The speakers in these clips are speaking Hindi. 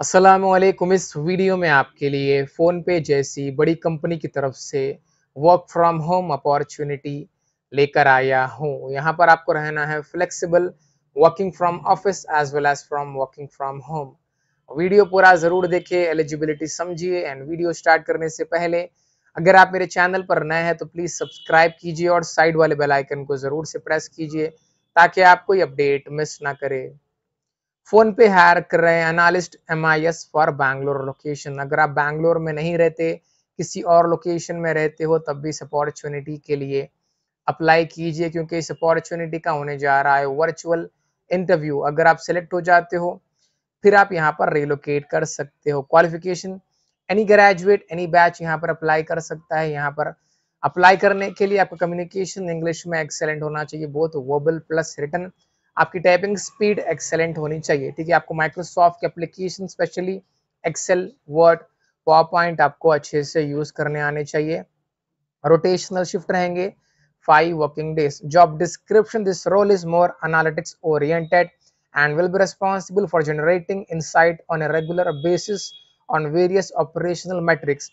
असलम इस वीडियो में आपके लिए फोन पे जैसी बड़ी कंपनी की तरफ से वर्क फ्रॉम होम अपॉर्चुनिटी लेकर आया हूँ यहाँ पर आपको रहना है flexible working from office as well as from working from home video पूरा ज़रूर देखिए एलिजिबिलिटी समझिए एंड वीडियो स्टार्ट करने से पहले अगर आप मेरे चैनल पर नए हैं तो प्लीज़ सब्सक्राइब कीजिए और साइड वाले बेलाइकन को ज़रूर से प्रेस कीजिए ताकि आप कोई अपडेट मिस ना करें फोन पे हायर कर रहे हैं analyst M I S for Bangalore location अगर आप बैंगलोर में नहीं रहते किसी और लोकेशन में रहते हो तब भी इस अपॉर्चुनिटी के लिए अप्लाई कीजिए क्योंकि इस अपॉर्चुनिटी का होने जा रहा है वर्चुअल इंटरव्यू अगर आप सेलेक्ट हो जाते हो फिर आप यहाँ पर रिलोकेट कर सकते हो qualification any graduate any batch यहाँ पर अप्लाई कर सकता है यहाँ पर अप्लाई करने के लिए आपका कम्युनिकेशन इंग्लिश में एक्सेलेंट होना चाहिए बोथ वोबल प्लस रिटर्न आपकी टाइपिंग स्पीड एक्सेलेंट होनी चाहिए ठीक है आपको माइक्रोसॉफ्ट के application specially Excel Word PowerPoint आपको अच्छे से यूज करने आने चाहिए रोटेशनल शिफ्ट रहेंगे five working days job description this role is more analytics oriented and will be responsible for generating insight on a regular basis on various operational metrics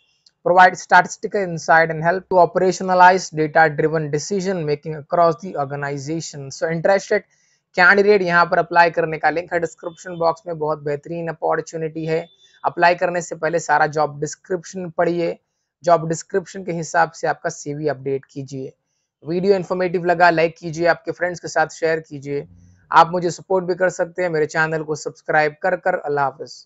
provide statistical insight and help to operationalize data driven decision making across the organization so interested candidate यहाँ पर अप्लाई करने का लिंक है डिस्क्रिप्शन बॉक्स में बहुत बेहतरीन अपॉर्चुनिटी है अप्लाई करने से पहले सारा जॉब डिस्क्रिप्शन पढ़िए जॉब डिस्क्रिप्शन के हिसाब से आपका सीवी अपडेट कीजिए वीडियो इन्फॉर्मेटिव लगा लाइक कीजिए आपके फ्रेंड्स के साथ शेयर कीजिए आप मुझे सपोर्ट भी कर सकते हैं मेरे चैनल को सब्सक्राइब कर कर अल्लाह हाफिज़